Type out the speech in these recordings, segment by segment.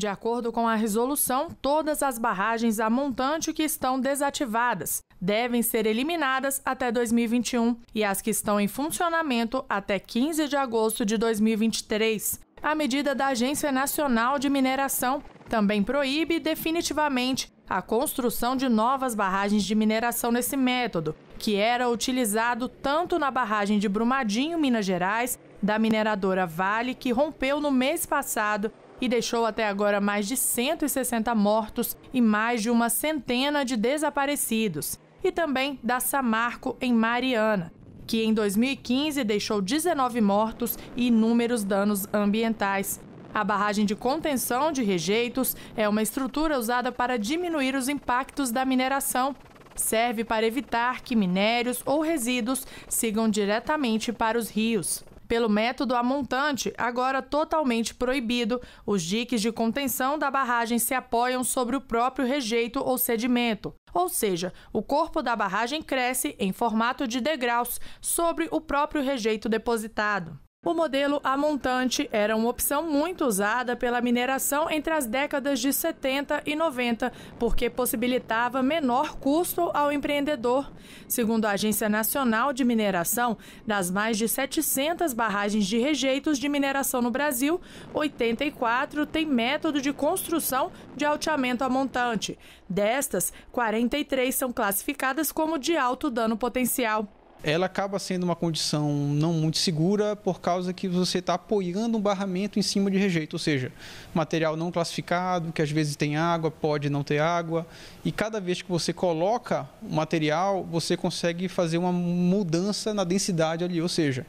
De acordo com a resolução, todas as barragens a montante que estão desativadas devem ser eliminadas até 2021 e as que estão em funcionamento até 15 de agosto de 2023. A medida da Agência Nacional de Mineração também proíbe definitivamente a construção de novas barragens de mineração nesse método, que era utilizado tanto na barragem de Brumadinho, Minas Gerais, da mineradora Vale, que rompeu no mês passado e deixou até agora mais de 160 mortos e mais de uma centena de desaparecidos, e também da Samarco em Mariana, que em 2015 deixou 19 mortos e inúmeros danos ambientais. A barragem de contenção de rejeitos é uma estrutura usada para diminuir os impactos da mineração. Serve para evitar que minérios ou resíduos sigam diretamente para os rios. Pelo método a montante, agora totalmente proibido, os diques de contenção da barragem se apoiam sobre o próprio rejeito ou sedimento. Ou seja, o corpo da barragem cresce em formato de degraus sobre o próprio rejeito depositado. O modelo a montante era uma opção muito usada pela mineração entre as décadas de 70 e 90, porque possibilitava menor custo ao empreendedor. Segundo a Agência Nacional de Mineração, das mais de 700 barragens de rejeitos de mineração no Brasil, 84 têm método de construção de alteamento a montante. Destas, 43 são classificadas como de alto dano potencial ela acaba sendo uma condição não muito segura por causa que você está apoiando um barramento em cima de rejeito, ou seja, material não classificado, que às vezes tem água, pode não ter água, e cada vez que você coloca o material, você consegue fazer uma mudança na densidade ali, ou seja,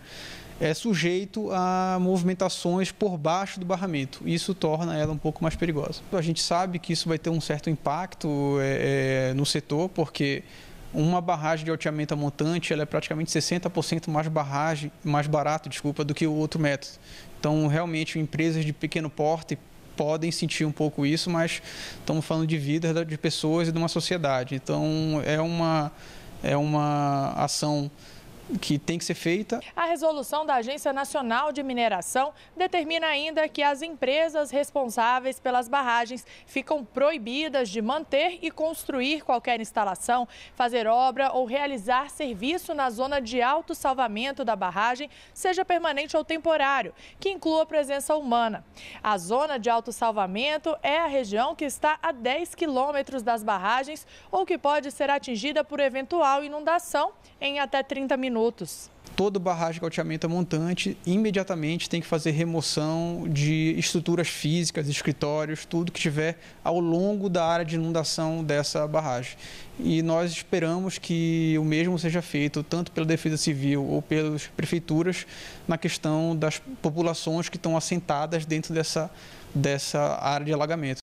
é sujeito a movimentações por baixo do barramento. Isso torna ela um pouco mais perigosa. A gente sabe que isso vai ter um certo impacto é, é, no setor, porque uma barragem de alteamento a montante ela é praticamente 60% mais, barragem, mais barato desculpa, do que o outro método. Então, realmente, empresas de pequeno porte podem sentir um pouco isso, mas estamos falando de vidas de pessoas e de uma sociedade. Então, é uma, é uma ação que tem que ser feita. A resolução da Agência Nacional de Mineração determina ainda que as empresas responsáveis pelas barragens ficam proibidas de manter e construir qualquer instalação, fazer obra ou realizar serviço na zona de alto salvamento da barragem, seja permanente ou temporário, que inclua presença humana. A zona de alto salvamento é a região que está a 10 quilômetros das barragens ou que pode ser atingida por eventual inundação em até 30 minutos minutos. Todo barragem de alteamento é montante, imediatamente tem que fazer remoção de estruturas físicas, escritórios, tudo que tiver ao longo da área de inundação dessa barragem. E nós esperamos que o mesmo seja feito tanto pela Defesa Civil ou pelas prefeituras na questão das populações que estão assentadas dentro dessa, dessa área de alagamento.